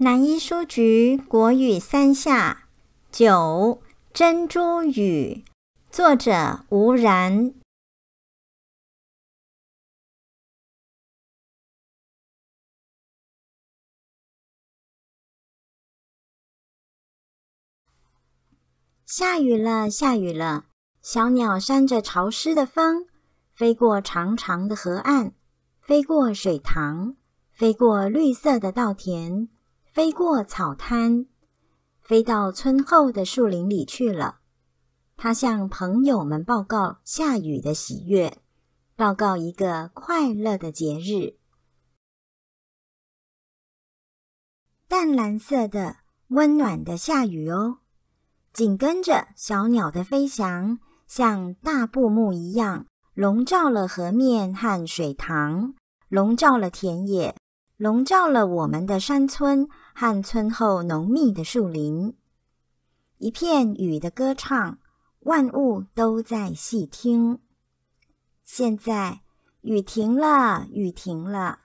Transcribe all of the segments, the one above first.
南一书局国语三下九《珍珠雨》，作者吴然。下雨了，下雨了！小鸟扇着潮湿的风，飞过长长的河岸，飞过水塘，飞过绿色的稻田。飞过草滩，飞到村后的树林里去了。他向朋友们报告下雨的喜悦，报告一个快乐的节日。淡蓝色的、温暖的下雨哦，紧跟着小鸟的飞翔，像大布幕一样笼罩了河面和水塘，笼罩了田野。笼罩了我们的山村和村后浓密的树林，一片雨的歌唱，万物都在细听。现在雨停了，雨停了，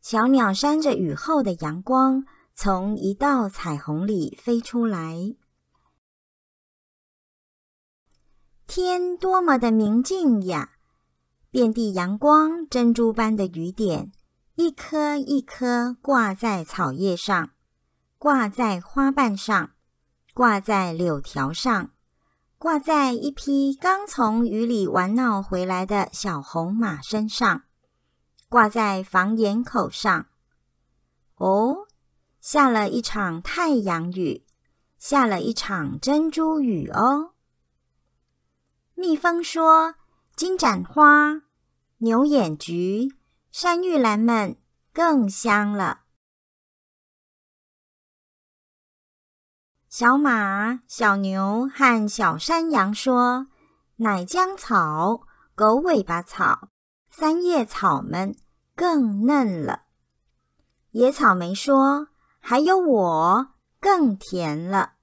小鸟扇着雨后的阳光，从一道彩虹里飞出来。天多么的明净呀！遍地阳光，珍珠般的雨点。一颗一颗挂在草叶上，挂在花瓣上，挂在柳条上，挂在一匹刚从雨里玩闹回来的小红马身上，挂在房檐口上。哦，下了一场太阳雨，下了一场珍珠雨哦。蜜蜂说：“金盏花，牛眼菊。”山玉兰们更香了。小马、小牛和小山羊说：“奶浆草、狗尾巴草、三叶草们更嫩了。”野草莓说：“还有我更甜了。”